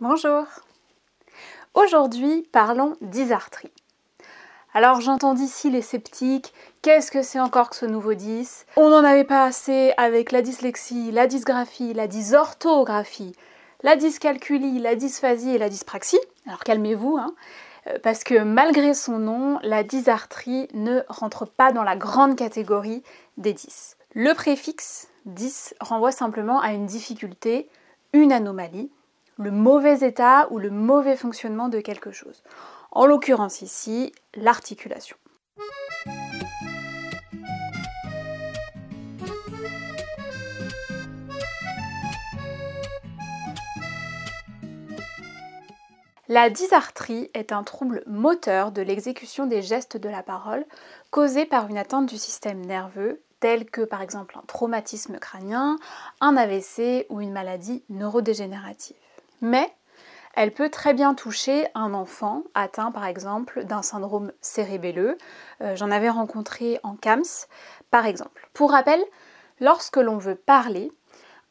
Bonjour. Aujourd'hui, parlons dysarthrie Alors j'entends d'ici les sceptiques, qu'est-ce que c'est encore que ce nouveau 10 On n'en avait pas assez avec la dyslexie, la dysgraphie, la dysorthographie, la dyscalculie, la dysphasie et la dyspraxie. Alors calmez-vous, hein. euh, parce que malgré son nom, la dysarthrie ne rentre pas dans la grande catégorie des 10. Le préfixe 10 renvoie simplement à une difficulté, une anomalie, le mauvais état ou le mauvais fonctionnement de quelque chose. En l'occurrence ici, l'articulation. La dysarthrie est un trouble moteur de l'exécution des gestes de la parole causé par une atteinte du système nerveux, tel que par exemple un traumatisme crânien, un AVC ou une maladie neurodégénérative mais elle peut très bien toucher un enfant atteint par exemple d'un syndrome cérébelleux. Euh, j'en avais rencontré en CAMS par exemple. Pour rappel, lorsque l'on veut parler,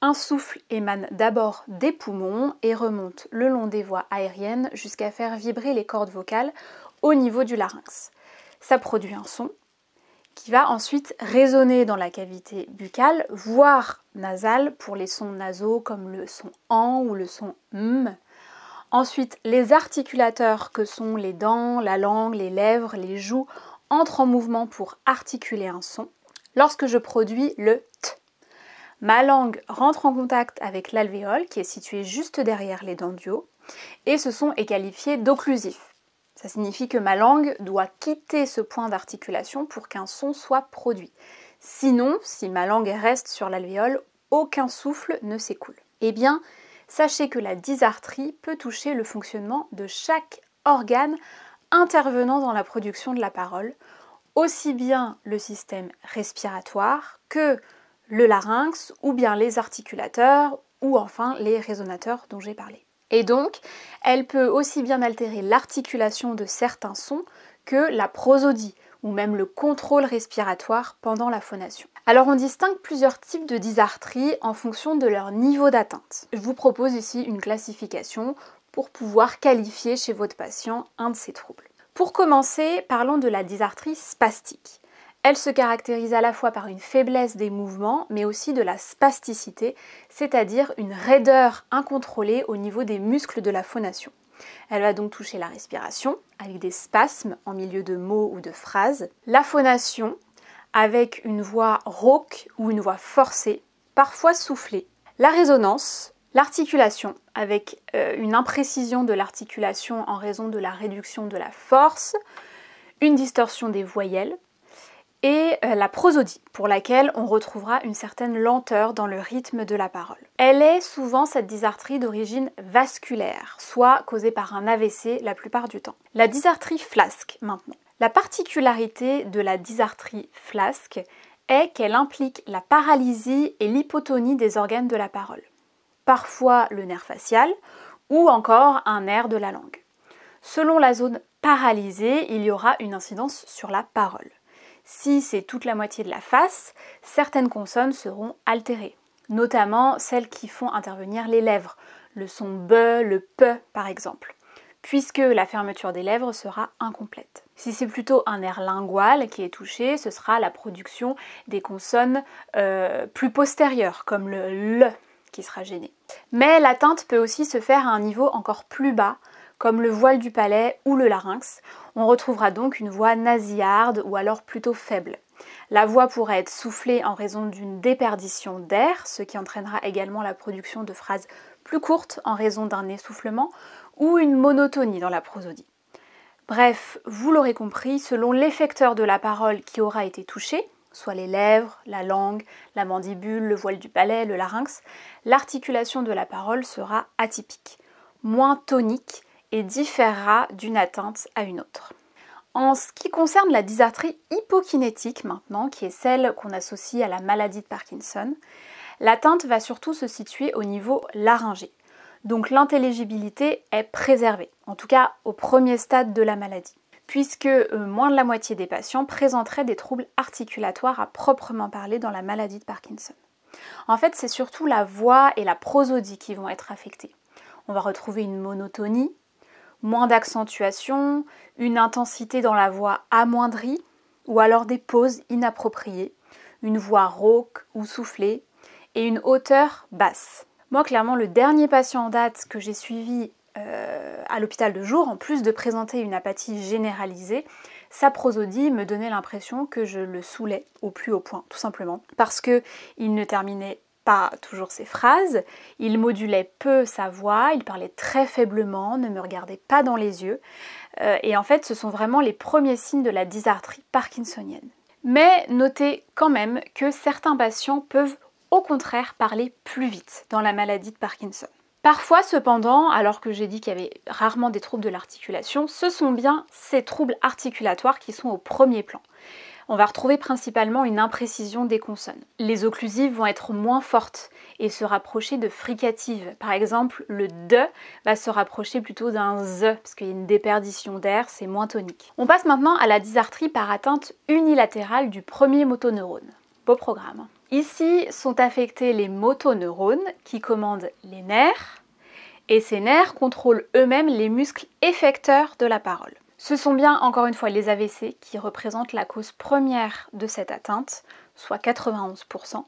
un souffle émane d'abord des poumons et remonte le long des voies aériennes jusqu'à faire vibrer les cordes vocales au niveau du larynx. Ça produit un son qui va ensuite résonner dans la cavité buccale, voire nasale pour les sons nasaux comme le son en ou le son m. Ensuite, les articulateurs que sont les dents, la langue, les lèvres, les joues entrent en mouvement pour articuler un son lorsque je produis le t. Ma langue rentre en contact avec l'alvéole qui est située juste derrière les dents du haut et ce son est qualifié d'occlusif. Ça signifie que ma langue doit quitter ce point d'articulation pour qu'un son soit produit. Sinon, si ma langue reste sur l'alvéole, aucun souffle ne s'écoule. Eh bien, sachez que la dysarthrie peut toucher le fonctionnement de chaque organe intervenant dans la production de la parole, aussi bien le système respiratoire que le larynx ou bien les articulateurs ou enfin les résonateurs dont j'ai parlé. Et donc, elle peut aussi bien altérer l'articulation de certains sons que la prosodie ou même le contrôle respiratoire pendant la phonation. Alors on distingue plusieurs types de dysarthrie en fonction de leur niveau d'atteinte. Je vous propose ici une classification pour pouvoir qualifier chez votre patient un de ces troubles. Pour commencer, parlons de la dysarthrie spastique. Elle se caractérise à la fois par une faiblesse des mouvements, mais aussi de la spasticité, c'est-à-dire une raideur incontrôlée au niveau des muscles de la phonation. Elle va donc toucher la respiration, avec des spasmes en milieu de mots ou de phrases, la phonation, avec une voix rauque ou une voix forcée, parfois soufflée, la résonance, l'articulation, avec euh, une imprécision de l'articulation en raison de la réduction de la force, une distorsion des voyelles, et euh, la prosodie, pour laquelle on retrouvera une certaine lenteur dans le rythme de la parole. Elle est souvent cette dysarthrie d'origine vasculaire, soit causée par un AVC la plupart du temps. La dysarthrie flasque maintenant. La particularité de la dysarthrie flasque est qu'elle implique la paralysie et l'hypotonie des organes de la parole, parfois le nerf facial ou encore un nerf de la langue. Selon la zone paralysée, il y aura une incidence sur la parole. Si c'est toute la moitié de la face, certaines consonnes seront altérées, notamment celles qui font intervenir les lèvres, le son /b/, le /p/, par exemple, puisque la fermeture des lèvres sera incomplète. Si c'est plutôt un air lingual qui est touché, ce sera la production des consonnes euh, plus postérieures, comme le l qui sera gêné. Mais l'atteinte peut aussi se faire à un niveau encore plus bas, comme le voile du palais ou le larynx. On retrouvera donc une voix nasillarde ou alors plutôt faible. La voix pourrait être soufflée en raison d'une déperdition d'air, ce qui entraînera également la production de phrases plus courtes en raison d'un essoufflement ou une monotonie dans la prosodie. Bref, vous l'aurez compris, selon l'effecteur de la parole qui aura été touché, soit les lèvres, la langue, la mandibule, le voile du palais, le larynx, l'articulation de la parole sera atypique, moins tonique et différera d'une atteinte à une autre. En ce qui concerne la dysarthrie hypokinétique maintenant, qui est celle qu'on associe à la maladie de Parkinson, l'atteinte va surtout se situer au niveau laryngé. Donc l'intelligibilité est préservée, en tout cas au premier stade de la maladie, puisque euh, moins de la moitié des patients présenteraient des troubles articulatoires à proprement parler dans la maladie de Parkinson. En fait, c'est surtout la voix et la prosodie qui vont être affectées. On va retrouver une monotonie, moins d'accentuation, une intensité dans la voix amoindrie ou alors des pauses inappropriées, une voix rauque ou soufflée et une hauteur basse. Moi, clairement, le dernier patient en date que j'ai suivi euh, à l'hôpital de jour, en plus de présenter une apathie généralisée, sa prosodie me donnait l'impression que je le saoulais au plus haut point, tout simplement, parce que il ne terminait toujours ses phrases, il modulait peu sa voix, il parlait très faiblement, ne me regardait pas dans les yeux. Euh, et en fait, ce sont vraiment les premiers signes de la dysarthrie parkinsonienne. Mais notez quand même que certains patients peuvent au contraire parler plus vite dans la maladie de Parkinson. Parfois, cependant, alors que j'ai dit qu'il y avait rarement des troubles de l'articulation, ce sont bien ces troubles articulatoires qui sont au premier plan on va retrouver principalement une imprécision des consonnes. Les occlusives vont être moins fortes et se rapprocher de fricatives. Par exemple, le D va se rapprocher plutôt d'un z parce qu'il y a une déperdition d'air, c'est moins tonique. On passe maintenant à la dysarthrie par atteinte unilatérale du premier motoneurone. Beau programme. Ici sont affectés les motoneurones qui commandent les nerfs et ces nerfs contrôlent eux-mêmes les muscles effecteurs de la parole. Ce sont bien encore une fois les AVC qui représentent la cause première de cette atteinte, soit 91%,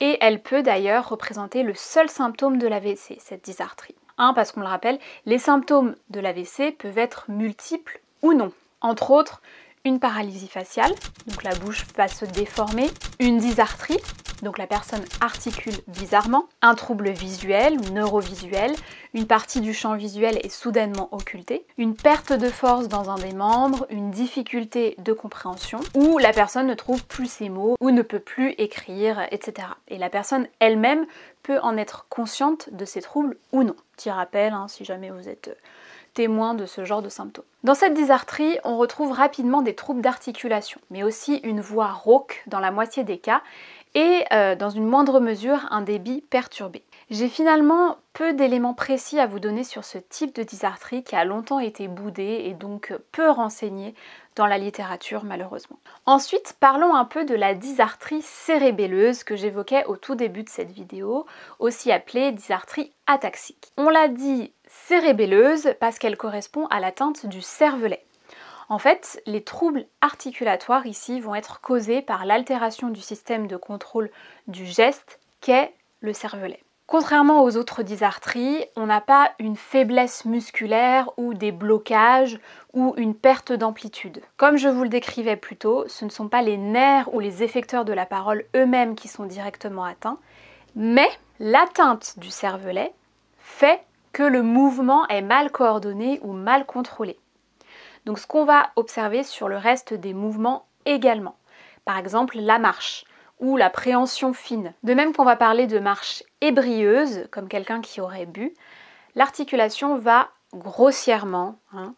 et elle peut d'ailleurs représenter le seul symptôme de l'AVC, cette dysarthrie. Parce qu'on le rappelle, les symptômes de l'AVC peuvent être multiples ou non. Entre autres, une paralysie faciale, donc la bouche va se déformer, une dysarthrie, donc la personne articule bizarrement, un trouble visuel ou neurovisuel, une partie du champ visuel est soudainement occultée, une perte de force dans un des membres, une difficulté de compréhension, ou la personne ne trouve plus ses mots ou ne peut plus écrire, etc. Et la personne elle-même peut en être consciente de ces troubles ou non. Petit rappel, hein, si jamais vous êtes euh, témoin de ce genre de symptômes. Dans cette dysarthrie, on retrouve rapidement des troubles d'articulation, mais aussi une voix rauque dans la moitié des cas et euh, dans une moindre mesure un débit perturbé. J'ai finalement peu d'éléments précis à vous donner sur ce type de dysarthrie qui a longtemps été boudé et donc peu renseigné dans la littérature malheureusement. Ensuite, parlons un peu de la dysarthrie cérébelleuse que j'évoquais au tout début de cette vidéo, aussi appelée dysarthrie ataxique. On l'a dit cérébelleuse parce qu'elle correspond à l'atteinte du cervelet. En fait, les troubles articulatoires ici vont être causés par l'altération du système de contrôle du geste qu'est le cervelet. Contrairement aux autres dysarthries, on n'a pas une faiblesse musculaire ou des blocages ou une perte d'amplitude. Comme je vous le décrivais plus tôt, ce ne sont pas les nerfs ou les effecteurs de la parole eux-mêmes qui sont directement atteints, mais l'atteinte du cervelet fait que le mouvement est mal coordonné ou mal contrôlé. Donc ce qu'on va observer sur le reste des mouvements également. Par exemple la marche ou la préhension fine. De même qu'on va parler de marche ébrieuse, comme quelqu'un qui aurait bu, l'articulation va grossièrement hein,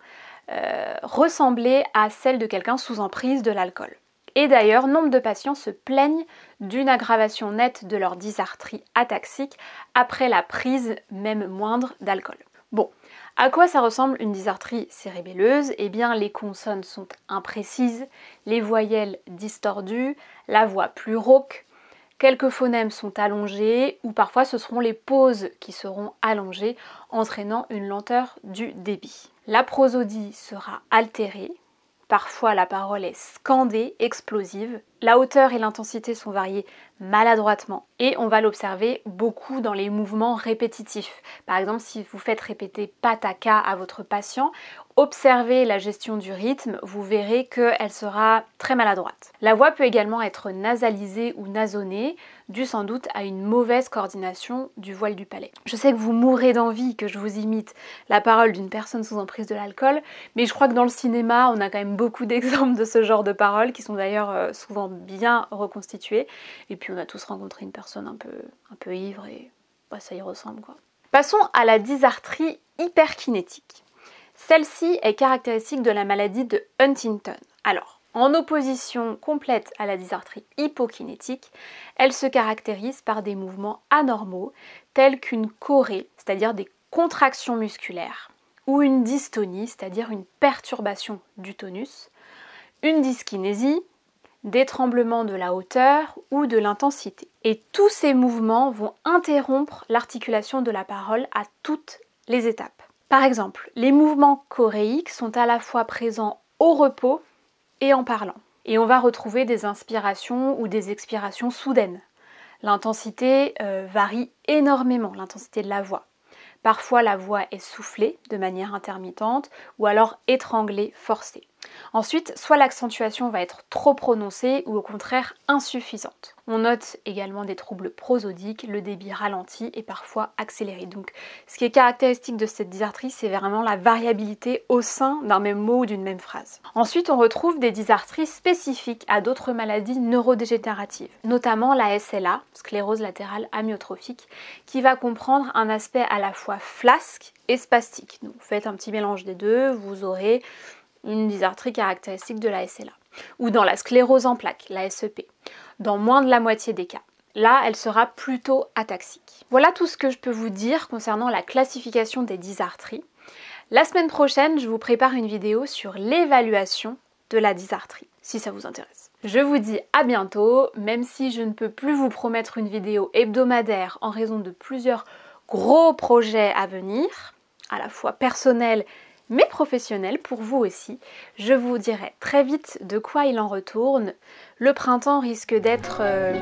euh, ressembler à celle de quelqu'un sous emprise de l'alcool. Et d'ailleurs, nombre de patients se plaignent d'une aggravation nette de leur dysarthrie ataxique après la prise, même moindre, d'alcool. Bon, à quoi ça ressemble une dysarthrie cérébelleuse Eh bien, les consonnes sont imprécises, les voyelles distordues, la voix plus rauque, quelques phonèmes sont allongés ou parfois ce seront les pauses qui seront allongées, entraînant une lenteur du débit. La prosodie sera altérée, Parfois, la parole est scandée, explosive. La hauteur et l'intensité sont variées maladroitement. Et on va l'observer beaucoup dans les mouvements répétitifs. Par exemple, si vous faites répéter pataka à votre patient, observez la gestion du rythme, vous verrez qu'elle sera très maladroite. La voix peut également être nasalisée ou nasonnée, due sans doute à une mauvaise coordination du voile du palais. Je sais que vous mourrez d'envie que je vous imite la parole d'une personne sous emprise de l'alcool, mais je crois que dans le cinéma, on a quand même beaucoup d'exemples de ce genre de paroles qui sont d'ailleurs euh, souvent bien reconstituées. Et puis on a tous rencontré une personne un peu, un peu ivre et bah, ça y ressemble quoi. Passons à la dysarthrie hyperkinétique. Celle-ci est caractéristique de la maladie de Huntington. Alors, en opposition complète à la dysarthrie hypokinétique, elle se caractérise par des mouvements anormaux tels qu'une chorée, c'est-à-dire des contractions musculaires, ou une dystonie, c'est-à-dire une perturbation du tonus, une dyskinésie, des tremblements de la hauteur ou de l'intensité. Et tous ces mouvements vont interrompre l'articulation de la parole à toutes les étapes. Par exemple, les mouvements choréiques sont à la fois présents au repos et en parlant. Et on va retrouver des inspirations ou des expirations soudaines. L'intensité euh, varie énormément, l'intensité de la voix. Parfois la voix est soufflée de manière intermittente ou alors étranglée, forcée. Ensuite, soit l'accentuation va être trop prononcée ou au contraire insuffisante. On note également des troubles prosodiques, le débit ralenti et parfois accéléré. Donc ce qui est caractéristique de cette dysarthrie, c'est vraiment la variabilité au sein d'un même mot ou d'une même phrase. Ensuite, on retrouve des dysarthries spécifiques à d'autres maladies neurodégénératives, notamment la SLA, sclérose latérale amyotrophique, qui va comprendre un aspect à la fois flasque et spastique. Donc faites un petit mélange des deux, vous aurez une dysarthrie caractéristique de la SLA, ou dans la sclérose en plaques, la SEP, dans moins de la moitié des cas. Là, elle sera plutôt ataxique. Voilà tout ce que je peux vous dire concernant la classification des dysarthries. La semaine prochaine, je vous prépare une vidéo sur l'évaluation de la dysarthrie, si ça vous intéresse. Je vous dis à bientôt, même si je ne peux plus vous promettre une vidéo hebdomadaire en raison de plusieurs gros projets à venir, à la fois personnels mais professionnel pour vous aussi. Je vous dirai très vite de quoi il en retourne. Le printemps risque d'être euh,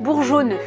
bourgeonneux.